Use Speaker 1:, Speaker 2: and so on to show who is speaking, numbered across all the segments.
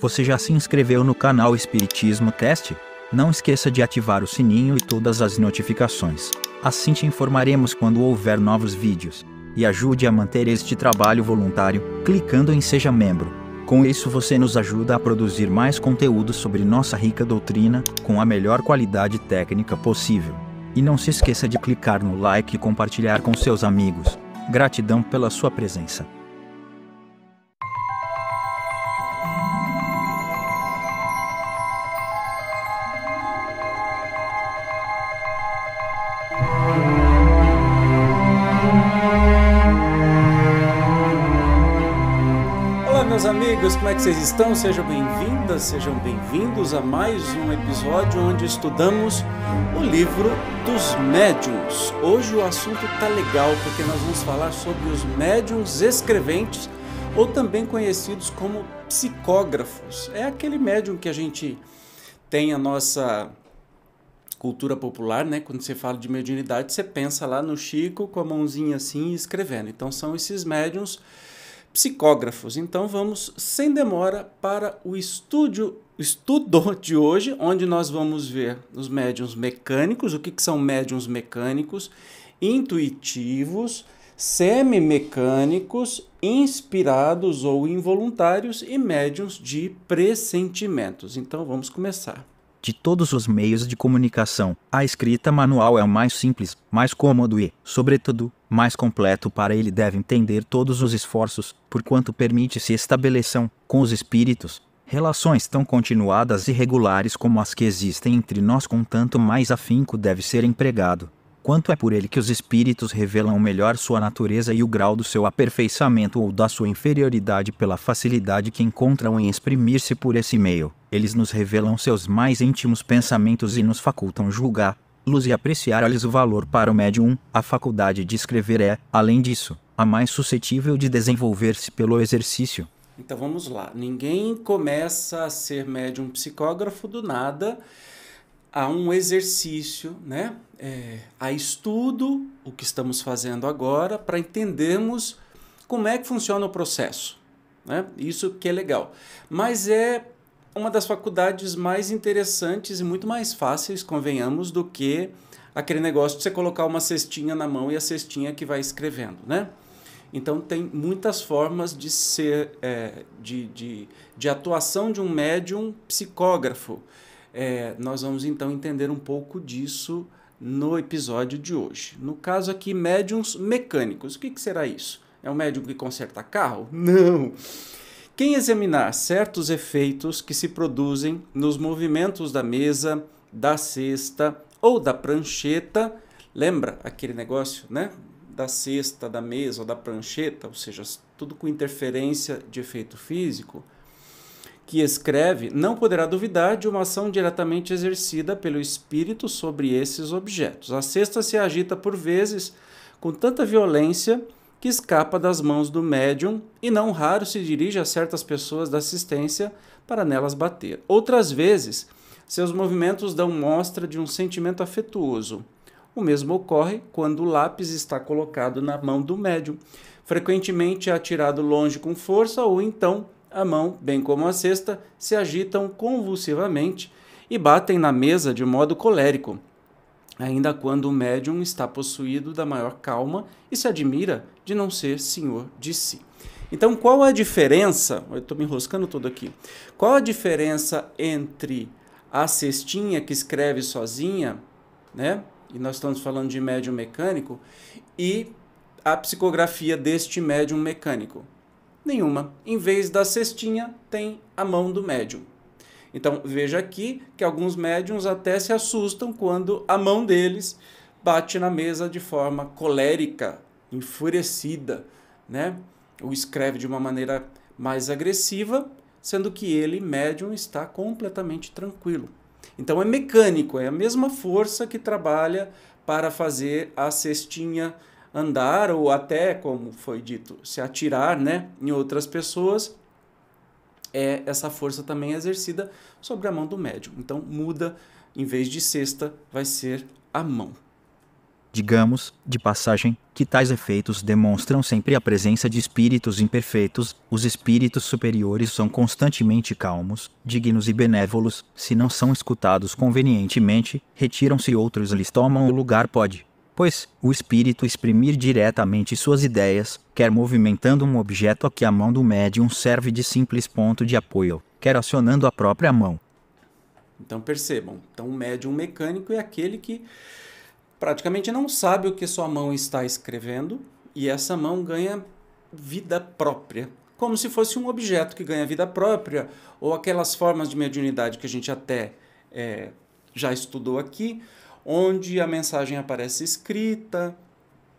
Speaker 1: Você já se inscreveu no canal Espiritismo Teste? Não esqueça de ativar o sininho e todas as notificações. Assim te informaremos quando houver novos vídeos. E ajude a manter este trabalho voluntário, clicando em Seja Membro. Com isso você nos ajuda a produzir mais conteúdo sobre nossa rica doutrina, com a melhor qualidade técnica possível. E não se esqueça de clicar no like e compartilhar com seus amigos. Gratidão pela sua presença.
Speaker 2: meus amigos, como é que vocês estão? Sejam bem-vindas, sejam bem-vindos a mais um episódio onde estudamos o livro dos médiums. Hoje o assunto tá legal porque nós vamos falar sobre os médiums escreventes ou também conhecidos como psicógrafos. É aquele médium que a gente tem a nossa cultura popular, né? Quando você fala de mediunidade, você pensa lá no Chico com a mãozinha assim escrevendo. Então são esses médiums psicógrafos. Então vamos sem demora para o estúdio, estudo de hoje, onde nós vamos ver os médiums mecânicos, o que, que são médiums mecânicos, intuitivos, semimecânicos, inspirados ou involuntários e médiums de pressentimentos. Então vamos começar
Speaker 1: de todos os meios de comunicação. A escrita manual é o mais simples, mais cômodo e, sobretudo, mais completo para ele deve entender todos os esforços, por quanto permite-se estabeleçam, com os espíritos, relações tão continuadas e regulares como as que existem entre nós com tanto mais afinco deve ser empregado quanto é por ele que os espíritos revelam melhor sua natureza e o grau do seu aperfeiçoamento ou da sua inferioridade pela facilidade que encontram em exprimir-se por esse meio. Eles nos revelam seus mais íntimos pensamentos e nos facultam julgar, luz e apreciar-lhes o valor para o médium. A faculdade de escrever é, além disso, a mais suscetível de desenvolver-se pelo exercício.
Speaker 2: Então vamos lá. Ninguém começa a ser médium psicógrafo do nada. Há um exercício, né? é, a estudo o que estamos fazendo agora para entendermos como é que funciona o processo. Né? Isso que é legal. Mas é uma das faculdades mais interessantes e muito mais fáceis, convenhamos, do que aquele negócio de você colocar uma cestinha na mão e a cestinha que vai escrevendo, né? Então tem muitas formas de ser é, de, de, de, atuação de um médium psicógrafo. É, nós vamos então entender um pouco disso no episódio de hoje. No caso aqui, médiums mecânicos. O que, que será isso? É um médium que conserta carro? Não! Quem examinar certos efeitos que se produzem nos movimentos da mesa, da cesta ou da prancheta, lembra aquele negócio, né? Da cesta, da mesa ou da prancheta, ou seja, tudo com interferência de efeito físico que escreve não poderá duvidar de uma ação diretamente exercida pelo espírito sobre esses objetos. A cesta se agita por vezes com tanta violência que escapa das mãos do médium e não raro se dirige a certas pessoas da assistência para nelas bater. Outras vezes, seus movimentos dão mostra de um sentimento afetuoso. O mesmo ocorre quando o lápis está colocado na mão do médium. Frequentemente é atirado longe com força ou então a mão, bem como a cesta, se agitam convulsivamente e batem na mesa de modo colérico, ainda quando o médium está possuído da maior calma e se admira de não ser senhor de si. Então, qual a diferença? Eu estou me enroscando todo aqui. Qual a diferença entre a cestinha que escreve sozinha, né? E nós estamos falando de médium mecânico, e a psicografia deste médium mecânico? nenhuma. Em vez da cestinha, tem a mão do médium. Então veja aqui que alguns médiums até se assustam quando a mão deles bate na mesa de forma colérica, enfurecida, né? Ou escreve de uma maneira mais agressiva, sendo que ele, médium, está completamente tranquilo. Então é mecânico, é a mesma força que trabalha para fazer a cestinha andar ou até, como foi dito, se atirar né, em outras pessoas, é essa força também exercida sobre a mão do médium. Então muda, em vez de cesta, vai ser a mão.
Speaker 1: Digamos, de passagem, que tais efeitos demonstram sempre a presença de espíritos imperfeitos, os espíritos superiores são constantemente calmos, dignos e benévolos, se não são escutados convenientemente, retiram-se outros lhes tomam o lugar pode pois o espírito exprimir diretamente suas ideias, quer movimentando um objeto a que a mão do médium serve de simples ponto de apoio, quer acionando a própria mão.
Speaker 2: Então percebam, então o médium mecânico é aquele que praticamente não sabe o que sua mão está escrevendo e essa mão ganha vida própria, como se fosse um objeto que ganha vida própria ou aquelas formas de mediunidade que a gente até é, já estudou aqui, onde a mensagem aparece escrita,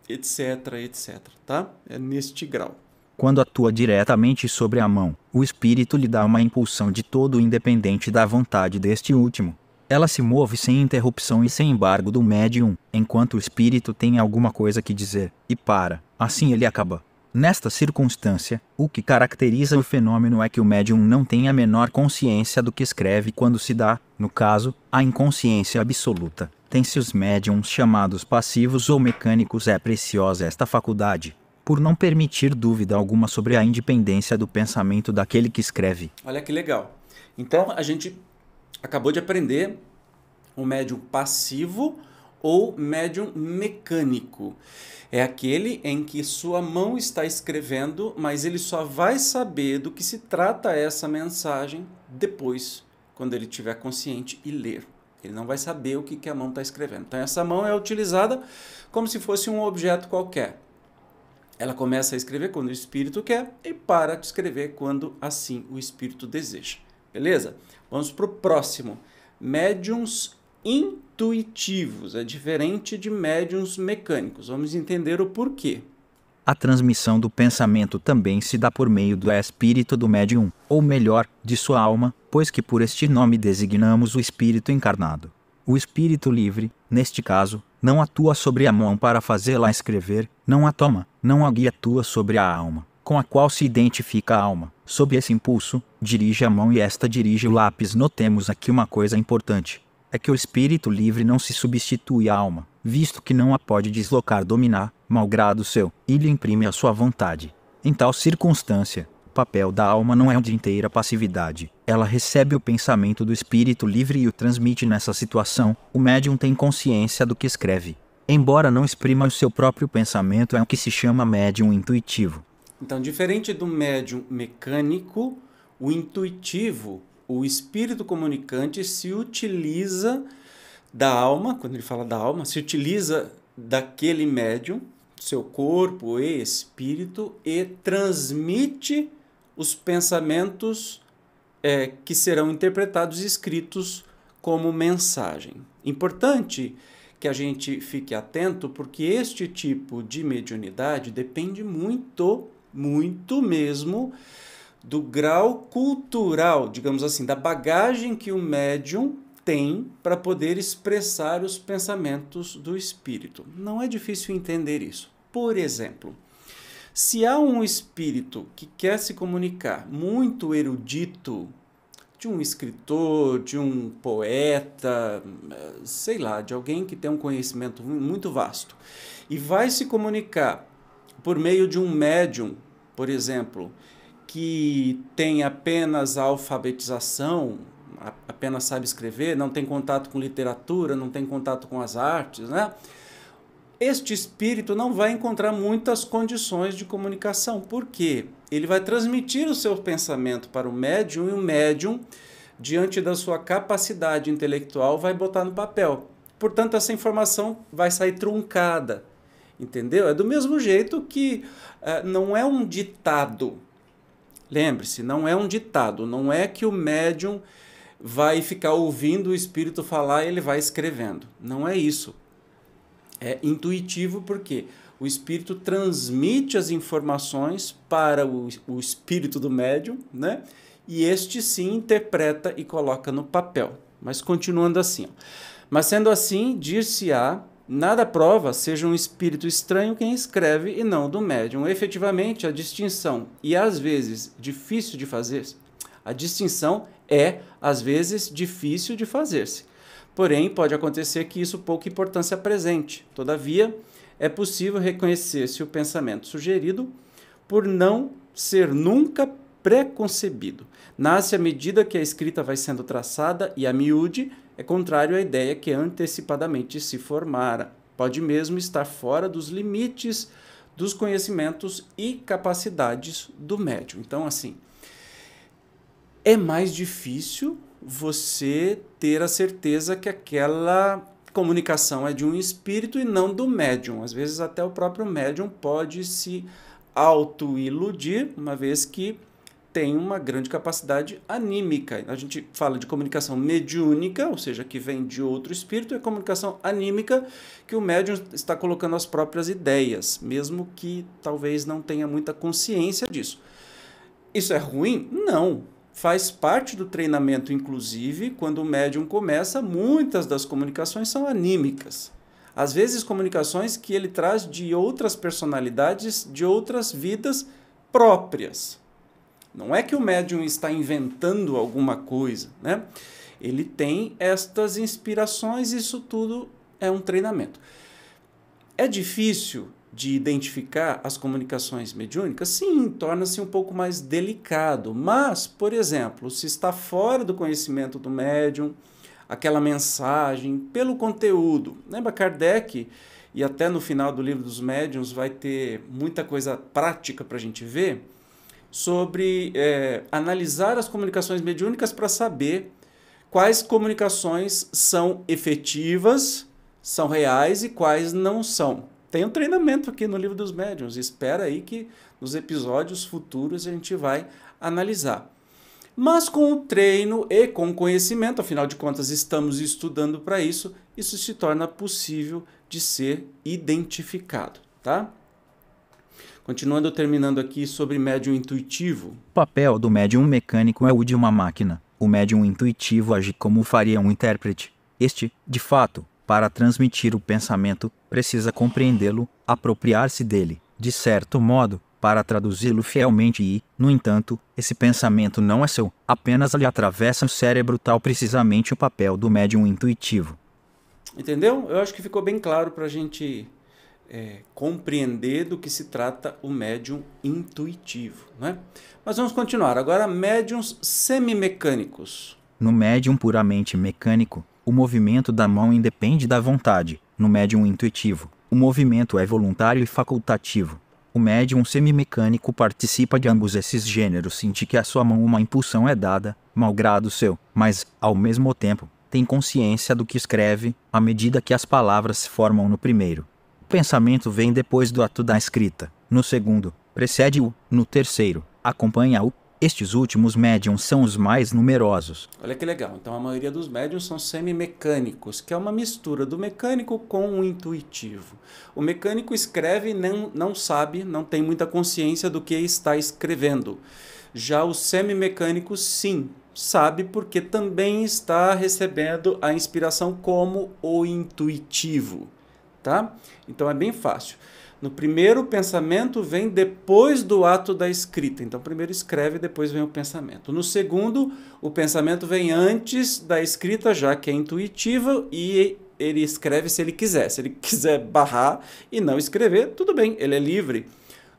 Speaker 2: etc, etc, tá? É neste grau.
Speaker 1: Quando atua diretamente sobre a mão, o espírito lhe dá uma impulsão de todo independente da vontade deste último. Ela se move sem interrupção e sem embargo do médium, enquanto o espírito tem alguma coisa que dizer, e para, assim ele acaba. Nesta circunstância, o que caracteriza o fenômeno é que o médium não tem a menor consciência do que escreve quando se dá, no caso, a inconsciência absoluta. Tem-se os médiums chamados passivos ou mecânicos. É preciosa esta faculdade, por não permitir dúvida alguma sobre a independência do pensamento daquele que escreve.
Speaker 2: Olha que legal. Então a gente acabou de aprender o médium passivo ou médium mecânico. É aquele em que sua mão está escrevendo, mas ele só vai saber do que se trata essa mensagem depois, quando ele tiver consciente e ler. Ele não vai saber o que, que a mão está escrevendo. Então, essa mão é utilizada como se fosse um objeto qualquer. Ela começa a escrever quando o espírito quer e para de escrever quando assim o espírito deseja. Beleza? Vamos para o próximo. Médiums intuitivos, é diferente de médiums mecânicos. Vamos entender o porquê.
Speaker 1: A transmissão do pensamento também se dá por meio do espírito do médium, ou melhor, de sua alma, pois que por este nome designamos o espírito encarnado. O espírito livre, neste caso, não atua sobre a mão para fazê-la escrever, não a toma, não a guia atua sobre a alma, com a qual se identifica a alma. Sob esse impulso, dirige a mão e esta dirige o lápis. Notemos aqui uma coisa importante é que o espírito livre não se substitui à alma, visto que não a pode deslocar, dominar, malgrado seu, e lhe imprime a sua vontade. Em tal circunstância, o papel da alma não é de inteira passividade. Ela recebe o pensamento do espírito livre e o transmite nessa situação. O médium tem consciência do que escreve. Embora não exprima o seu próprio pensamento, é o que se chama médium intuitivo.
Speaker 2: Então, diferente do médium mecânico, o intuitivo o espírito comunicante se utiliza da alma, quando ele fala da alma, se utiliza daquele médium, seu corpo e espírito, e transmite os pensamentos é, que serão interpretados e escritos como mensagem. Importante que a gente fique atento, porque este tipo de mediunidade depende muito, muito mesmo do grau cultural, digamos assim, da bagagem que o médium tem para poder expressar os pensamentos do espírito. Não é difícil entender isso. Por exemplo, se há um espírito que quer se comunicar muito erudito, de um escritor, de um poeta, sei lá, de alguém que tem um conhecimento muito vasto, e vai se comunicar por meio de um médium, por exemplo, que tem apenas alfabetização, apenas sabe escrever, não tem contato com literatura, não tem contato com as artes, né? Este espírito não vai encontrar muitas condições de comunicação, porque ele vai transmitir o seu pensamento para o médium e o médium, diante da sua capacidade intelectual, vai botar no papel. Portanto, essa informação vai sair truncada, entendeu? É do mesmo jeito que uh, não é um ditado, Lembre-se, não é um ditado, não é que o médium vai ficar ouvindo o espírito falar e ele vai escrevendo. Não é isso. É intuitivo porque o espírito transmite as informações para o, o espírito do médium, né? E este se interpreta e coloca no papel. Mas continuando assim. Ó. Mas sendo assim, dir-se-á Nada prova seja um espírito estranho quem escreve e não do médium. Efetivamente, a distinção, e às vezes difícil de fazer a distinção é, às vezes, difícil de fazer-se. Porém, pode acontecer que isso pouca importância presente. Todavia, é possível reconhecer-se o pensamento sugerido por não ser nunca preconcebido. Nasce à medida que a escrita vai sendo traçada e a miúde é contrário à ideia que antecipadamente se formara. Pode mesmo estar fora dos limites dos conhecimentos e capacidades do médium. Então, assim, é mais difícil você ter a certeza que aquela comunicação é de um espírito e não do médium. Às vezes, até o próprio médium pode se auto-iludir, uma vez que tem uma grande capacidade anímica. A gente fala de comunicação mediúnica, ou seja, que vem de outro espírito, e a comunicação anímica, que o médium está colocando as próprias ideias, mesmo que talvez não tenha muita consciência disso. Isso é ruim? Não. Faz parte do treinamento, inclusive, quando o médium começa, muitas das comunicações são anímicas às vezes comunicações que ele traz de outras personalidades, de outras vidas próprias. Não é que o médium está inventando alguma coisa, né? Ele tem estas inspirações, isso tudo é um treinamento. É difícil de identificar as comunicações mediúnicas? Sim, torna-se um pouco mais delicado, mas, por exemplo, se está fora do conhecimento do médium, aquela mensagem, pelo conteúdo. Né? Lembra Kardec, e até no final do livro dos médiuns vai ter muita coisa prática para a gente ver? sobre é, analisar as comunicações mediúnicas para saber quais comunicações são efetivas, são reais e quais não são. Tem um treinamento aqui no Livro dos Médiuns. Espera aí que nos episódios futuros a gente vai analisar. Mas com o treino e com o conhecimento, afinal de contas estamos estudando para isso, isso se torna possível de ser identificado, tá? Continuando terminando aqui sobre médium intuitivo. O
Speaker 1: papel do médium mecânico é o de uma máquina. O médium intuitivo age como faria um intérprete. Este, de fato, para transmitir o pensamento, precisa compreendê-lo, apropriar-se dele, de certo modo, para traduzi-lo fielmente e, no entanto, esse pensamento não é seu, apenas lhe atravessa o cérebro tal precisamente o papel do médium intuitivo.
Speaker 2: Entendeu? Eu acho que ficou bem claro para a gente é, compreender do que se trata o médium intuitivo. Né? Mas vamos continuar. Agora, médiums semimecânicos.
Speaker 1: No médium puramente mecânico, o movimento da mão independe da vontade. No médium intuitivo, o movimento é voluntário e facultativo. O médium semimecânico participa de ambos esses gêneros, sente que à sua mão uma impulsão é dada, malgrado seu, mas, ao mesmo tempo, tem consciência do que escreve, à medida que as palavras se formam no primeiro pensamento vem depois do ato da escrita. No segundo, precede-o. No terceiro, acompanha-o. Estes últimos médiums são os mais numerosos.
Speaker 2: Olha que legal. Então a maioria dos médiums são semimecânicos, que é uma mistura do mecânico com o intuitivo. O mecânico escreve e não, não sabe, não tem muita consciência do que está escrevendo. Já o semimecânico, sim, sabe porque também está recebendo a inspiração como o intuitivo tá? Então é bem fácil. No primeiro, o pensamento vem depois do ato da escrita. Então, primeiro escreve, depois vem o pensamento. No segundo, o pensamento vem antes da escrita, já que é intuitiva e ele escreve se ele quiser. Se ele quiser barrar e não escrever, tudo bem, ele é livre.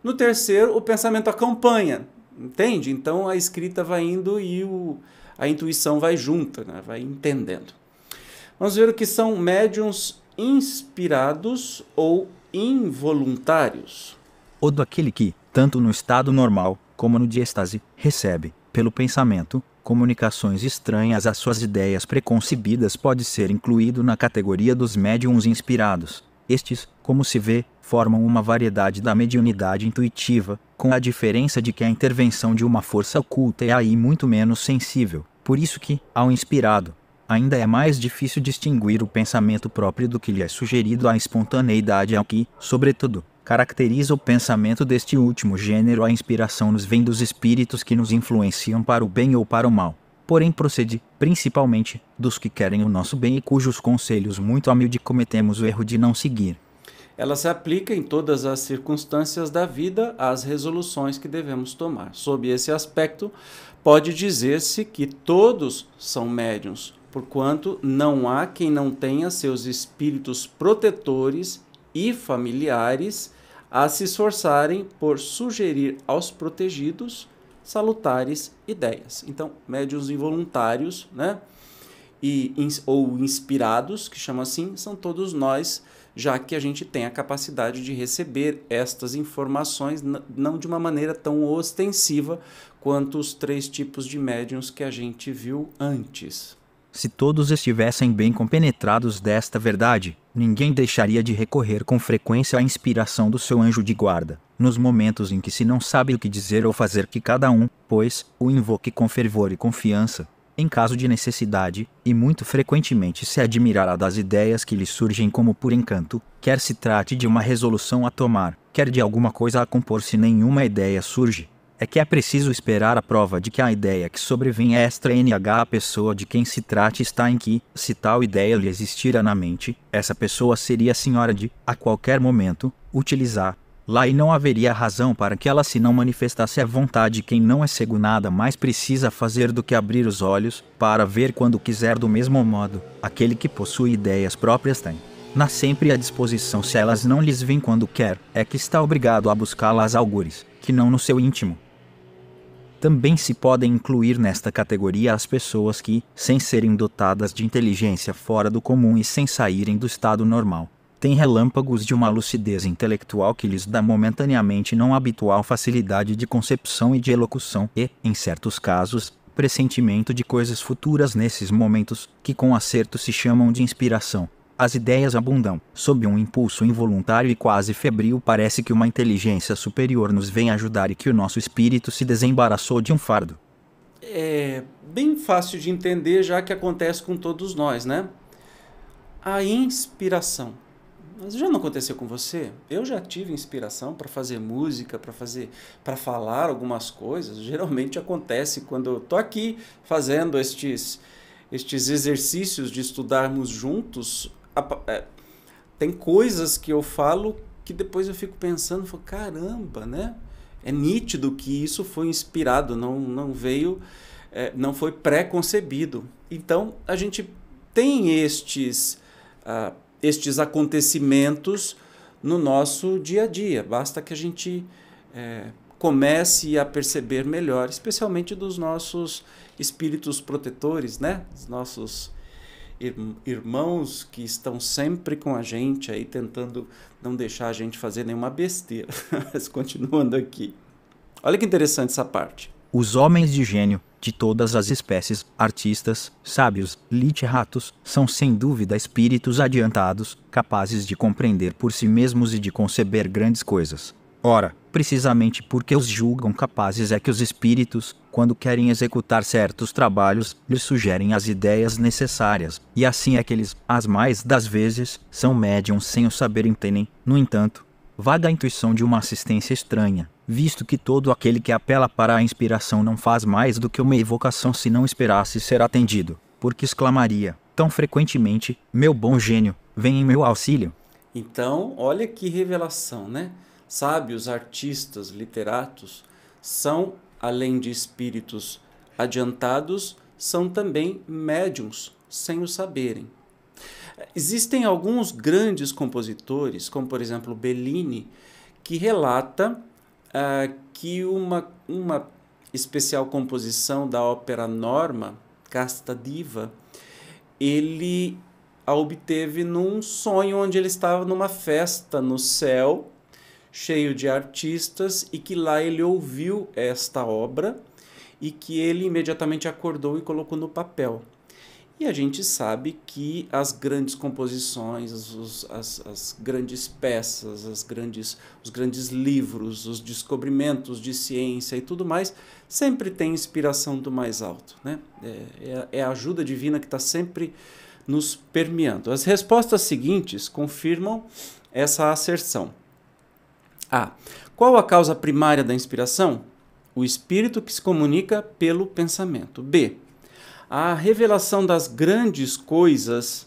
Speaker 2: No terceiro, o pensamento acompanha, entende? Então a escrita vai indo e o, a intuição vai junta, né? vai entendendo. Vamos ver o que são médiums inspirados ou involuntários.
Speaker 1: Ou daquele que, tanto no estado normal como no de recebe, pelo pensamento, comunicações estranhas às suas ideias preconcebidas pode ser incluído na categoria dos médiums inspirados. Estes, como se vê, formam uma variedade da mediunidade intuitiva, com a diferença de que a intervenção de uma força oculta é aí muito menos sensível. Por isso que, ao inspirado, ainda é mais difícil distinguir o pensamento próprio do que lhe é sugerido A espontaneidade ao é que, sobretudo, caracteriza o pensamento deste último gênero. A inspiração nos vem dos espíritos que nos influenciam para o bem ou para o mal. Porém, procede, principalmente, dos que querem o nosso bem e cujos conselhos muito humilde cometemos o erro de não seguir.
Speaker 2: Ela se aplica em todas as circunstâncias da vida às resoluções que devemos tomar. Sob esse aspecto, pode dizer-se que todos são médiums, porquanto não há quem não tenha seus espíritos protetores e familiares a se esforçarem por sugerir aos protegidos salutares ideias. Então, médiuns involuntários, né? E, ou inspirados, que chama assim, são todos nós, já que a gente tem a capacidade de receber estas informações não de uma maneira tão ostensiva quanto os três tipos de médiums que a gente viu antes.
Speaker 1: Se todos estivessem bem compenetrados desta verdade, ninguém deixaria de recorrer com frequência à inspiração do seu anjo de guarda, nos momentos em que se não sabe o que dizer ou fazer que cada um, pois, o invoque com fervor e confiança, em caso de necessidade, e muito frequentemente se admirará das ideias que lhe surgem como por encanto, quer se trate de uma resolução a tomar, quer de alguma coisa a compor se nenhuma ideia surge é que é preciso esperar a prova de que a ideia que sobrevém a esta NH a pessoa de quem se trate está em que, se tal ideia lhe existira na mente, essa pessoa seria a senhora de, a qualquer momento, utilizar. Lá e não haveria razão para que ela se não manifestasse à vontade quem não é cego nada mais precisa fazer do que abrir os olhos, para ver quando quiser do mesmo modo, aquele que possui ideias próprias tem na sempre à disposição se elas não lhes vêm quando quer, é que está obrigado a buscá-las algures, que não no seu íntimo. Também se podem incluir nesta categoria as pessoas que, sem serem dotadas de inteligência fora do comum e sem saírem do estado normal, têm relâmpagos de uma lucidez intelectual que lhes dá momentaneamente não habitual facilidade de concepção e de elocução e, em certos casos, pressentimento de coisas futuras nesses momentos, que com acerto se chamam de inspiração. As ideias abundam. Sob um impulso involuntário e quase febril, parece que uma inteligência superior nos vem ajudar e que o nosso espírito se desembaraçou de um fardo.
Speaker 2: É bem fácil de entender, já que acontece com todos nós, né? A inspiração. Mas já não aconteceu com você? Eu já tive inspiração para fazer música, para fazer, para falar algumas coisas. Geralmente acontece quando eu tô aqui fazendo estes estes exercícios de estudarmos juntos é, tem coisas que eu falo que depois eu fico pensando, falo, caramba, né? É nítido que isso foi inspirado, não, não veio, é, não foi pré-concebido. Então, a gente tem estes, uh, estes acontecimentos no nosso dia a dia. Basta que a gente é, comece a perceber melhor, especialmente dos nossos espíritos protetores, né? Dos nossos irmãos que estão sempre com a gente aí, tentando não deixar a gente fazer nenhuma besteira. Mas continuando aqui. Olha que interessante essa parte.
Speaker 1: Os homens de gênio, de todas as espécies, artistas, sábios, literatos, são sem dúvida espíritos adiantados, capazes de compreender por si mesmos e de conceber grandes coisas. Ora, precisamente porque os julgam capazes é que os espíritos, quando querem executar certos trabalhos, lhes sugerem as ideias necessárias, e assim é que eles, as mais das vezes, são médiums sem o saber entendem. No entanto, vaga a intuição de uma assistência estranha, visto que todo aquele que apela para a inspiração não faz mais do que uma evocação se não esperasse ser atendido, porque exclamaria, tão frequentemente, meu bom gênio, vem em meu auxílio.
Speaker 2: Então, olha que revelação, né? sábios, artistas, literatos, são, além de espíritos adiantados, são também médiums, sem o saberem. Existem alguns grandes compositores, como por exemplo Bellini, que relata uh, que uma, uma especial composição da ópera Norma, Casta Diva, ele a obteve num sonho onde ele estava numa festa no céu cheio de artistas e que lá ele ouviu esta obra e que ele imediatamente acordou e colocou no papel. E a gente sabe que as grandes composições, as, as, as grandes peças, as grandes, os grandes livros, os descobrimentos de ciência e tudo mais, sempre tem inspiração do mais alto. Né? É, é a é ajuda divina que está sempre nos permeando. As respostas seguintes confirmam essa asserção. A. Qual a causa primária da inspiração? O espírito que se comunica pelo pensamento. B. A revelação das grandes coisas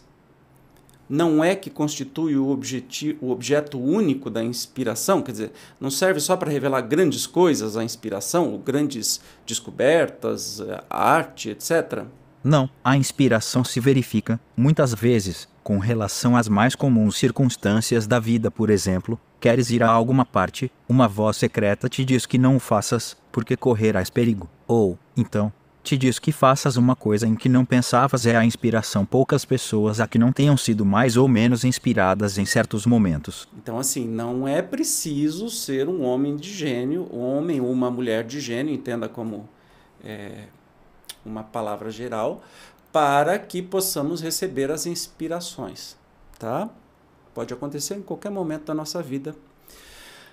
Speaker 2: não é que constitui o, objetivo, o objeto único da inspiração, quer dizer, não serve só para revelar grandes coisas a inspiração, ou grandes descobertas, eh, a arte, etc.
Speaker 1: Não, a inspiração se verifica, muitas vezes, com relação às mais comuns circunstâncias da vida, por exemplo, queres ir a alguma parte, uma voz secreta te diz que não o faças, porque correrás perigo, ou, então, te diz que faças uma coisa em que não pensavas é a inspiração. Poucas pessoas a que não tenham sido mais ou menos inspiradas em certos momentos.
Speaker 2: Então, assim, não é preciso ser um homem de gênio, um homem ou uma mulher de gênio, entenda como é, uma palavra geral, para que possamos receber as inspirações, tá? Pode acontecer em qualquer momento da nossa vida.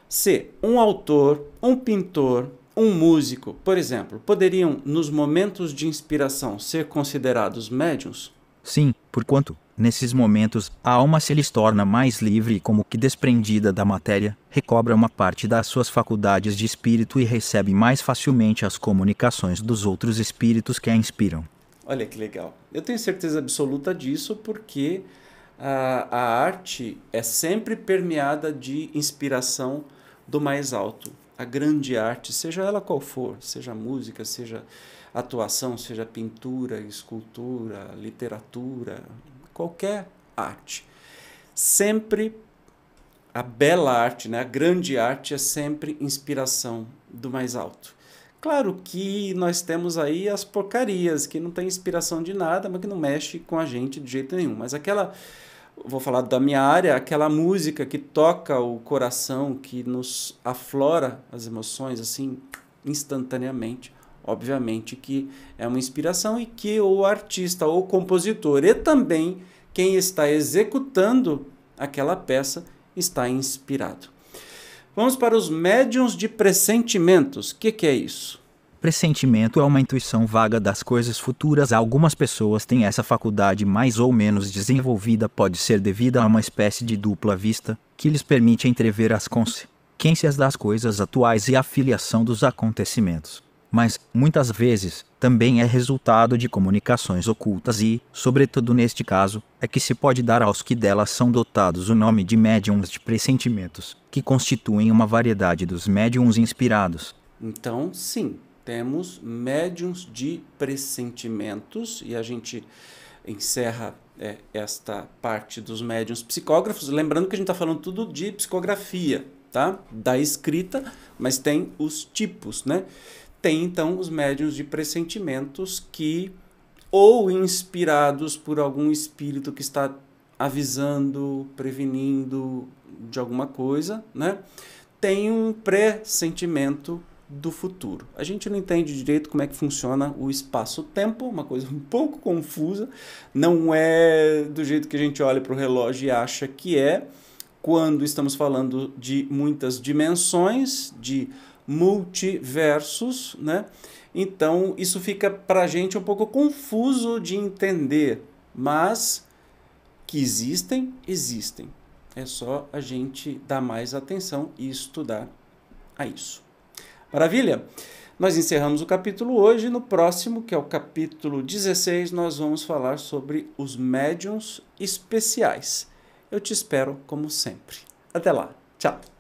Speaker 2: C. Um autor, um pintor, um músico, por exemplo, poderiam, nos momentos de inspiração, ser considerados médiums?
Speaker 1: Sim, porquanto, nesses momentos, a alma se lhes torna mais livre e, como que desprendida da matéria, recobra uma parte das suas faculdades de espírito e recebe mais facilmente as comunicações dos outros espíritos que a inspiram.
Speaker 2: Olha que legal. Eu tenho certeza absoluta disso porque a, a arte é sempre permeada de inspiração do mais alto. A grande arte, seja ela qual for, seja música, seja atuação, seja pintura, escultura, literatura, qualquer arte. Sempre a bela arte, né? a grande arte é sempre inspiração do mais alto. Claro que nós temos aí as porcarias, que não tem inspiração de nada, mas que não mexe com a gente de jeito nenhum. Mas aquela, vou falar da minha área, aquela música que toca o coração, que nos aflora as emoções assim instantaneamente, obviamente que é uma inspiração e que o artista ou compositor e também quem está executando aquela peça está inspirado. Vamos para os médiums de pressentimentos. O que, que, é isso?
Speaker 1: Pressentimento é uma intuição vaga das coisas futuras. Algumas pessoas têm essa faculdade mais ou menos desenvolvida, pode ser devida a uma espécie de dupla vista, que lhes permite entrever as consequências das coisas atuais e a filiação dos acontecimentos. Mas, muitas vezes, também é resultado de comunicações ocultas e, sobretudo neste caso, é que se pode dar aos que delas são dotados o nome de médiums de pressentimentos, que constituem uma variedade dos médiums inspirados.
Speaker 2: Então, sim, temos médiums de pressentimentos e a gente encerra é, esta parte dos médiums psicógrafos, lembrando que a gente está falando tudo de psicografia, tá? Da escrita, mas tem os tipos, né? tem então os médiuns de pressentimentos que, ou inspirados por algum espírito que está avisando, prevenindo de alguma coisa, né? tem um pressentimento do futuro. A gente não entende direito como é que funciona o espaço-tempo, uma coisa um pouco confusa, não é do jeito que a gente olha para o relógio e acha que é. Quando estamos falando de muitas dimensões, de multiversos, né? Então isso fica para a gente um pouco confuso de entender, mas que existem, existem. É só a gente dar mais atenção e estudar a isso. Maravilha? Nós encerramos o capítulo hoje. No próximo, que é o capítulo 16, nós vamos falar sobre os médiums especiais. Eu te espero como sempre. Até lá. Tchau.